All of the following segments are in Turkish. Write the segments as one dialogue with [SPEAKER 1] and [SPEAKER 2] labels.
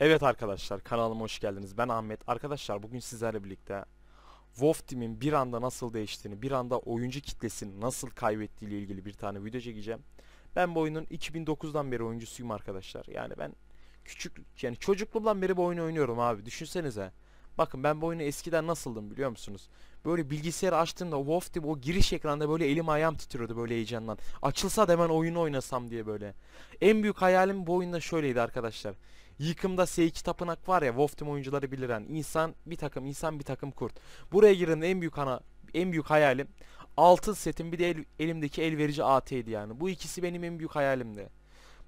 [SPEAKER 1] Evet arkadaşlar kanalıma hoş geldiniz. Ben Ahmet. Arkadaşlar bugün sizlerle birlikte Wolf Team'in bir anda nasıl değiştiğini, bir anda oyuncu kitlesini nasıl kaybettiği ile ilgili bir tane video çekeceğim. Ben bu oyunun 2009'dan beri oyuncusuyum arkadaşlar. Yani ben küçük yani çocukluğumdan beri bu oyunu oynuyorum abi. Düşünsenize. Bakın ben bu oyunu eskiden nasıldım biliyor musunuz? Böyle bilgisayarı açtığımda Wolf Team o giriş ekranda böyle elim ayağım titriyordu böyle heyecandan. Açılsa da hemen oyunu oynasam diye böyle. En büyük hayalim bu oyunda şöyleydi arkadaşlar. Yıkımda S2 tapınak var ya Wolf oyuncuları bilir insan bir takım insan bir takım kurt. Buraya girin en büyük ana en büyük hayalim altın setim bir de el, elimdeki elverici verici AT'ydi yani. Bu ikisi benim en büyük hayalimdi.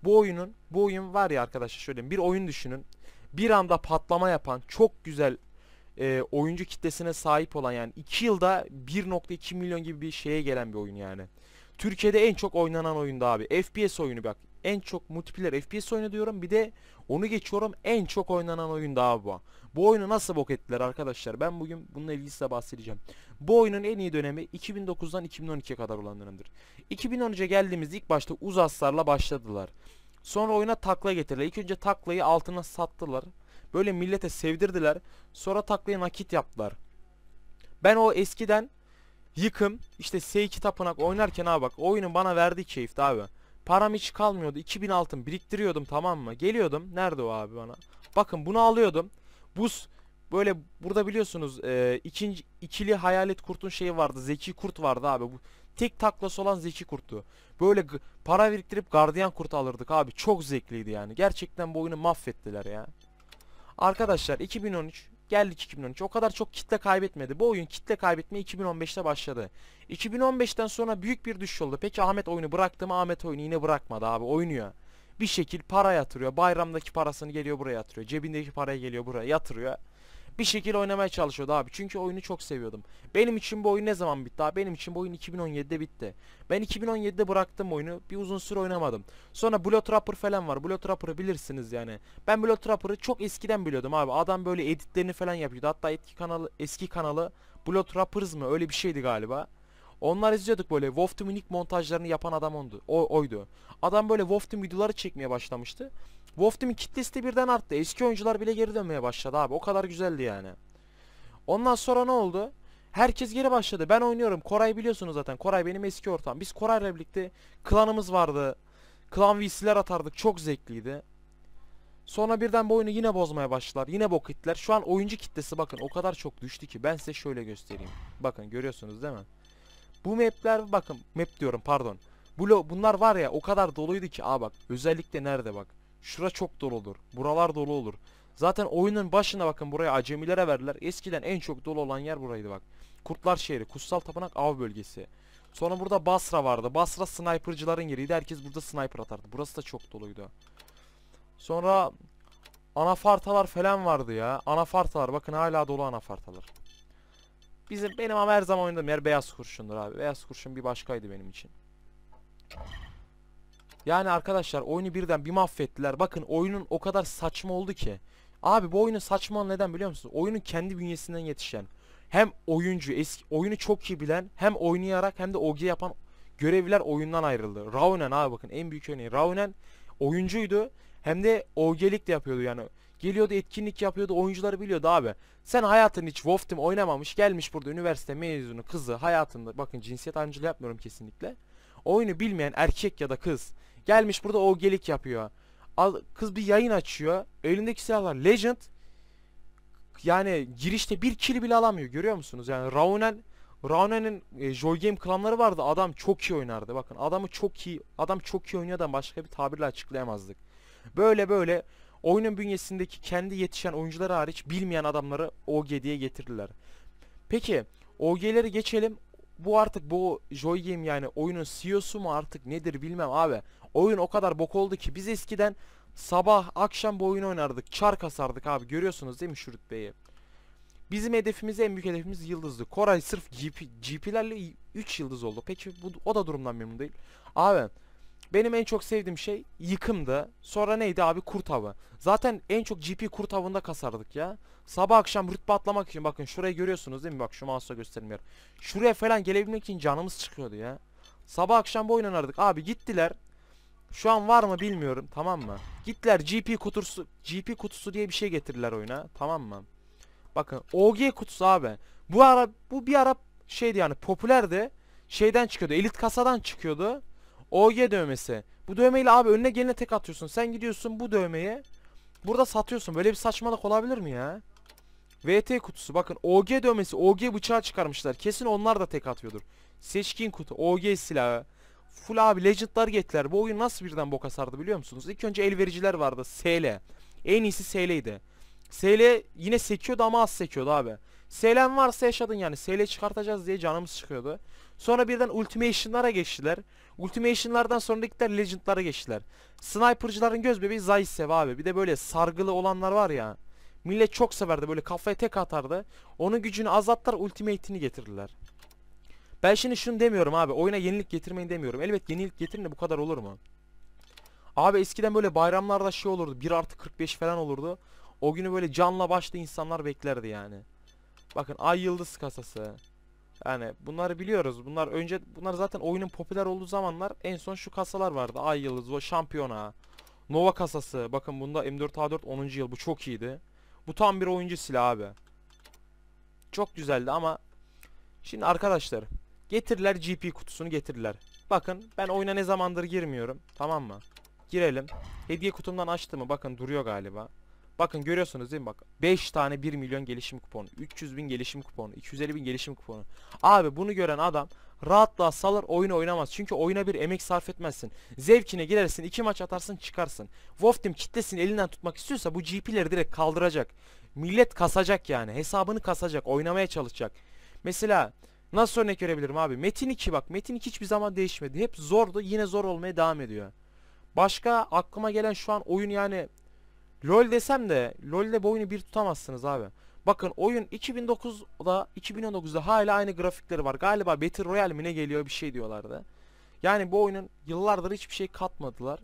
[SPEAKER 1] Bu oyunun bu oyun var ya arkadaşlar şöyle bir oyun düşünün. Bir anda patlama yapan çok güzel e, oyuncu kitlesine sahip olan yani 2 yılda 1.2 milyon gibi bir şeye gelen bir oyun yani. Türkiye'de en çok oynanan oyunda abi. FPS oyunu bak en çok multiplayer FPS oyunu diyorum. Bir de onu geçiyorum en çok oynanan oyun daha bu. Bu oyunu nasıl bok ettiler arkadaşlar? Ben bugün bununla ilgili size bahsedeceğim. Bu oyunun en iyi dönemi 2009'dan 2012'ye kadar olan dönemdir. 2013'e geldiğimizde ilk başta uzaslarla başladılar. Sonra oyuna takla getirdiler. İlk önce taklayı altına sattılar. Böyle millete sevdirdiler. Sonra taklayı nakit yaptılar. Ben o eskiden yıkım işte S2 tapınak oynarken abi bak oyunun bana verdiği keyifti abi. Param hiç kalmıyordu. 2000 altın biriktiriyordum tamam mı? Geliyordum. Nerede o abi bana? Bakın bunu alıyordum. Buz böyle burada biliyorsunuz e, ikinci ikili hayalet kurtun şeyi vardı. Zeki kurt vardı abi. Bu tek taklası olan zeki kurttu. Böyle para biriktirip gardiyan kurt alırdık abi. Çok zevkliydi yani. Gerçekten bu oyunu mahvettiler ya. Arkadaşlar 2013 Geldik 2013. O kadar çok kitle kaybetmedi. Bu oyun kitle kaybetme 2015'te başladı. 2015'ten sonra büyük bir düşüş oldu. Peki Ahmet oyunu bıraktı mı? Ahmet oyunu yine bırakmadı abi. Oynuyor. Bir şekil para yatırıyor. Bayramdaki parasını geliyor buraya yatırıyor. Cebindeki parayı geliyor buraya yatırıyor bir şekilde oynamaya çalışıyordu abi. Çünkü oyunu çok seviyordum. Benim için bu oyun ne zaman bitti abi? Benim için bu oyun 2017'de bitti. Ben 2017'de bıraktım oyunu. Bir uzun süre oynamadım. Sonra Blood falan var. Blood bilirsiniz yani. Ben Blood çok eskiden biliyordum abi. Adam böyle editlerini falan yapıyordu. Hatta etki kanalı, eski kanalı Blood Rappers mı? Öyle bir şeydi galiba. Onlar izliyorduk böyle Wolf Team montajlarını yapan adam ondu. O, oydu. Adam böyle Wolf Team videoları çekmeye başlamıştı. Wolf Team'in kitlesi de birden arttı. Eski oyuncular bile geri dönmeye başladı abi. O kadar güzeldi yani. Ondan sonra ne oldu? Herkes geri başladı. Ben oynuyorum. Koray biliyorsunuz zaten. Koray benim eski ortağım. Biz Koray'la birlikte klanımız vardı. Klan VC'ler atardık. Çok zevkliydi. Sonra birden bu oyunu yine bozmaya başladılar. Yine bok hitler. Şu an oyuncu kitlesi bakın o kadar çok düştü ki. Ben size şöyle göstereyim. Bakın görüyorsunuz değil mi? Bu mapler bakın map diyorum pardon. bunlar var ya o kadar doluydu ki. Aa bak özellikle nerede bak. Şura çok dolu olur. Buralar dolu olur. Zaten oyunun başına bakın buraya acemilere verdiler. Eskiden en çok dolu olan yer buraydı bak. Kurtlar şehri, kutsal tapınak av bölgesi. Sonra burada Basra vardı. Basra snipercıların yeriydi. Herkes burada sniper atardı. Burası da çok doluydu. Sonra anafartalar falan vardı ya. Anafartalar bakın hala dolu anafartalar. Bizim benim ama her zaman oynadığım yer beyaz kurşundur abi. Beyaz kurşun bir başkaydı benim için. Yani arkadaşlar oyunu birden bir mahvettiler. Bakın oyunun o kadar saçma oldu ki. Abi bu oyunu saçma neden biliyor musunuz? Oyunun kendi bünyesinden yetişen. Hem oyuncu eski oyunu çok iyi bilen hem oynayarak hem de OG yapan görevliler oyundan ayrıldı. Raunen abi bakın en büyük örneği. Raunen oyuncuydu hem de OG'lik de yapıyordu yani. Geliyordu etkinlik yapıyordu oyuncuları biliyordu abi. Sen hayatın hiç WoW Team oynamamış gelmiş burada üniversite mezunu kızı hayatında bakın cinsiyet ayrımcılığı yapmıyorum kesinlikle oyunu bilmeyen erkek ya da kız gelmiş burada OG'lik yapıyor. Al, kız bir yayın açıyor. Elindeki silahlar Legend. Yani girişte bir kill bile alamıyor görüyor musunuz? Yani Raunen Raunen'in e, Joy Game klanları vardı. Adam çok iyi oynardı. Bakın adamı çok iyi. Adam çok iyi oynuyordan başka bir tabirle açıklayamazdık. Böyle böyle oyunun bünyesindeki kendi yetişen oyuncular hariç bilmeyen adamları OG diye getirdiler. Peki OG'leri geçelim bu artık bu Joy Game yani oyunun CEO'su mu artık nedir bilmem abi. Oyun o kadar bok oldu ki biz eskiden sabah akşam bu oyunu oynardık. Çar kasardık abi görüyorsunuz değil mi şu rütbeyi? Bizim hedefimiz en büyük hedefimiz yıldızdı. Koray sırf GP, GP'lerle 3 yıldız oldu. Peki bu, o da durumdan memnun değil. Abi benim en çok sevdiğim şey yıkımdı. Sonra neydi abi kurt avı. Zaten en çok GP kurt avında kasardık ya. Sabah akşam rütbe atlamak için bakın şurayı görüyorsunuz değil mi? Bak şu mouse'a göstermiyorum Şuraya falan gelebilmek için canımız çıkıyordu ya. Sabah akşam bu oynanardık. Abi gittiler. Şu an var mı bilmiyorum tamam mı? Gittiler GP kutusu, GP kutusu diye bir şey getirdiler oyuna tamam mı? Bakın OG kutusu abi. Bu ara bu bir ara şeydi yani popülerdi. Şeyden çıkıyordu. Elit kasadan çıkıyordu. OG dövmesi. Bu dövmeyle abi önüne gelene tek atıyorsun. Sen gidiyorsun bu dövmeye. Burada satıyorsun. Böyle bir saçmalık olabilir mi ya? VT kutusu bakın OG dövmesi OG bıçağı çıkarmışlar. Kesin onlar da tek atıyordur. Seçkin kutu OG silahı. Full abi Legend'lar getirdiler. Bu oyun nasıl birden boka sardı biliyor musunuz? İlk önce elvericiler vardı. SL. En iyisi SL'ydi. SL yine sekiyordu ama az sekiyordu abi. SL'n varsa yaşadın yani. SL çıkartacağız diye canımız çıkıyordu. Sonra birden Ultimation'lara geçtiler. Ultimation'lardan sonrakiler Legend'lara geçtiler. Sniper'cıların göz bebeği Zaitsev abi. Bir de böyle sargılı olanlar var ya. Millet çok severdi böyle kafaya tek atardı. Onun gücünü azalttılar ultimate'ini getirdiler. Ben şimdi şunu demiyorum abi. Oyuna yenilik getirmeyin demiyorum. Elbet yenilik getirin de bu kadar olur mu? Abi eskiden böyle bayramlarda şey olurdu. 1 artı 45 falan olurdu. O günü böyle canla başla insanlar beklerdi yani. Bakın ay yıldız kasası. Yani bunları biliyoruz. Bunlar önce bunlar zaten oyunun popüler olduğu zamanlar en son şu kasalar vardı. Ay Yıldız, o Şampiyona, Nova kasası. Bakın bunda M4A4 10. yıl. Bu çok iyiydi. Bu tam bir oyuncu silahı abi. Çok güzeldi ama şimdi arkadaşlar getirler GP kutusunu getirdiler. Bakın ben oyuna ne zamandır girmiyorum. Tamam mı? Girelim. Hediye kutumdan açtı mı? Bakın duruyor galiba. Bakın görüyorsunuz değil mi bak 5 tane 1 milyon gelişim kuponu 300 bin gelişim kuponu 250 bin gelişim kuponu Abi bunu gören adam rahatlığa salır oyunu oynamaz çünkü oyuna bir emek sarf etmezsin Zevkine girersin 2 maç atarsın çıkarsın Woftim Team kitlesini elinden tutmak istiyorsa bu GP'leri direkt kaldıracak Millet kasacak yani hesabını kasacak oynamaya çalışacak Mesela nasıl örnek verebilirim abi Metin 2 bak Metin 2 hiçbir zaman değişmedi hep zordu yine zor olmaya devam ediyor Başka aklıma gelen şu an oyun yani LoL desem de LoL'de bu oyunu bir tutamazsınız abi. Bakın oyun 2009'da 2019'da hala aynı grafikleri var. Galiba Battle Royale mi ne geliyor bir şey diyorlardı. Yani bu oyunun yıllardır hiçbir şey katmadılar.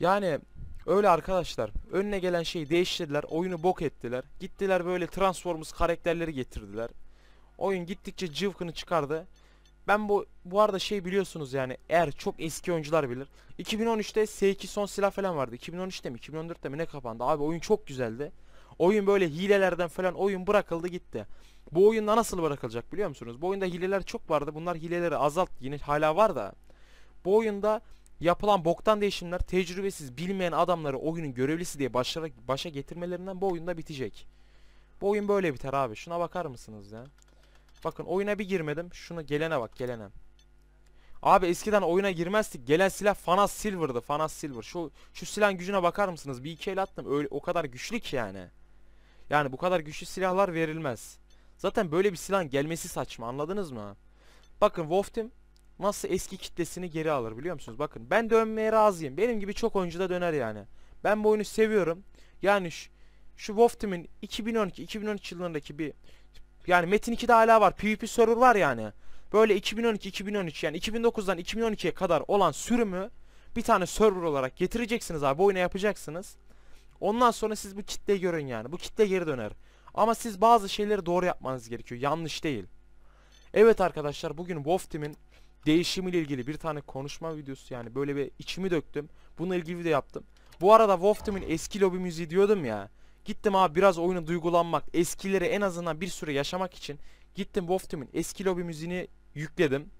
[SPEAKER 1] Yani öyle arkadaşlar. Önüne gelen şeyi değiştirdiler. Oyunu bok ettiler. Gittiler böyle Transformers karakterleri getirdiler. Oyun gittikçe cıvkını çıkardı. Ben bu bu arada şey biliyorsunuz yani eğer çok eski oyuncular bilir. 2013'te S2 son silah falan vardı. 2013'te mi 2014'te mi ne kapandı? Abi oyun çok güzeldi. Oyun böyle hilelerden falan oyun bırakıldı gitti. Bu oyunda nasıl bırakılacak biliyor musunuz? Bu oyunda hileler çok vardı. Bunlar hileleri azalt yine hala var da. Bu oyunda yapılan boktan değişimler tecrübesiz bilmeyen adamları oyunun görevlisi diye başlara, başa getirmelerinden bu oyunda bitecek. Bu oyun böyle biter abi. Şuna bakar mısınız ya? Bakın oyuna bir girmedim. şunu gelene bak gelene. Abi eskiden oyuna girmezdik. Gelen silah Fanas Silver'dı. Fanas Silver. Şu şu silahın gücüne bakar mısınız? Bir iki el attım. Öyle o kadar güçlü ki yani. Yani bu kadar güçlü silahlar verilmez. Zaten böyle bir silahın gelmesi saçma. Anladınız mı? Bakın Wolf nasıl eski kitlesini geri alır biliyor musunuz? Bakın ben dönmeye razıyım. Benim gibi çok oyuncu da döner yani. Ben bu oyunu seviyorum. Yani şu, şu Wolf Team'in 2012-2013 yıllarındaki bir yani Metin 2'de hala var. PvP server var yani. Böyle 2012-2013 yani 2009'dan 2012'ye kadar olan sürümü bir tane server olarak getireceksiniz abi. Oyuna yapacaksınız. Ondan sonra siz bu kitleyi görün yani. Bu kitle geri döner. Ama siz bazı şeyleri doğru yapmanız gerekiyor. Yanlış değil. Evet arkadaşlar bugün WoW Team'in değişimiyle ilgili bir tane konuşma videosu yani böyle bir içimi döktüm. Bununla ilgili video yaptım. Bu arada WoW Team'in eski lobi müziği diyordum ya. Gittim abi biraz oyunu duygulanmak, eskileri en azından bir süre yaşamak için gittim WoW Team'in eski lobi müziğini yükledim.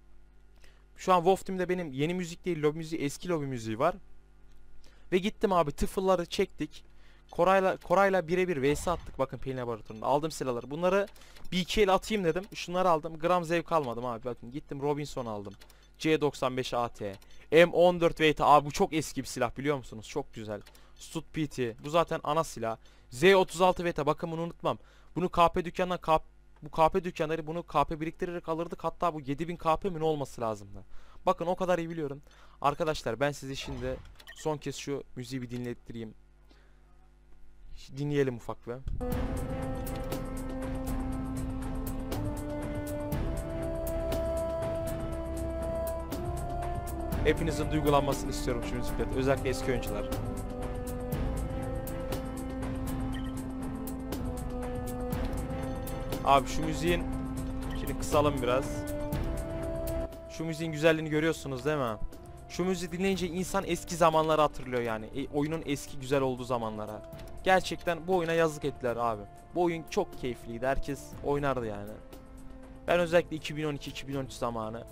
[SPEAKER 1] Şu an WoW Team'de benim yeni müzik değil lobi müziği eski lobi müziği var. Ve gittim abi tıfılları çektik. Koray'la Koray'la birebir vs attık bakın Pelin Laboratuvarı'nda. Aldım silahları. Bunları bir iki el atayım dedim. Şunları aldım. Gram zevk almadım abi. Bakın gittim Robinson aldım. C95 AT. M14 VT. Abi bu çok eski bir silah biliyor musunuz? Çok güzel. Stud PT. Bu zaten ana silah. Z36 Veta bakın bunu unutmam. Bunu KP dükkanından KP, bu KP dükkanları bunu KP biriktirerek alırdık. Hatta bu 7000 KP mi ne olması lazımdı. Bakın o kadar iyi biliyorum. Arkadaşlar ben sizi şimdi son kez şu müziği bir dinlettireyim. Dinleyelim ufak ve. Hepinizin duygulanmasını istiyorum şu müzikle. Özellikle eski oyuncular. Abi şu müziğin şimdi kısalım biraz. Şu müziğin güzelliğini görüyorsunuz değil mi? Şu müziği dinleyince insan eski zamanları hatırlıyor yani. E, oyunun eski güzel olduğu zamanlara. Gerçekten bu oyuna yazık ettiler abi. Bu oyun çok keyifliydi. Herkes oynardı yani. Ben özellikle 2012-2013 zamanı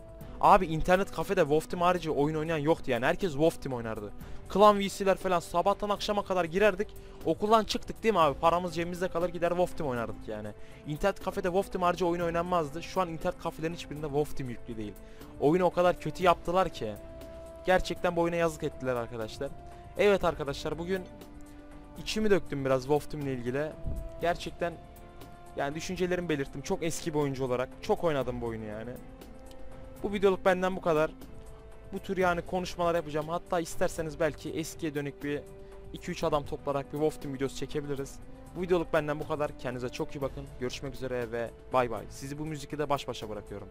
[SPEAKER 1] Abi internet kafede WoW Team harici oyun oynayan yoktu yani. Herkes WoW Team oynardı. Klan VC'ler falan sabahtan akşama kadar girerdik. Okuldan çıktık değil mi abi? Paramız cebimizde kalır gider WoW Team oynardık yani. İnternet kafede WoW Team harici oyun oynanmazdı. Şu an internet kafelerin hiçbirinde WoW Team yüklü değil. Oyunu o kadar kötü yaptılar ki. Gerçekten bu oyuna yazık ettiler arkadaşlar. Evet arkadaşlar bugün içimi döktüm biraz WoW Team ile ilgili. Gerçekten yani düşüncelerimi belirttim. Çok eski bir oyuncu olarak. Çok oynadım bu oyunu yani. Bu videoluk benden bu kadar. Bu tür yani konuşmalar yapacağım. Hatta isterseniz belki eskiye dönük bir 2-3 adam toplarak bir Wolf Team videosu çekebiliriz. Bu videoluk benden bu kadar. Kendinize çok iyi bakın. Görüşmek üzere ve bay bay. Sizi bu müzikle de baş başa bırakıyorum.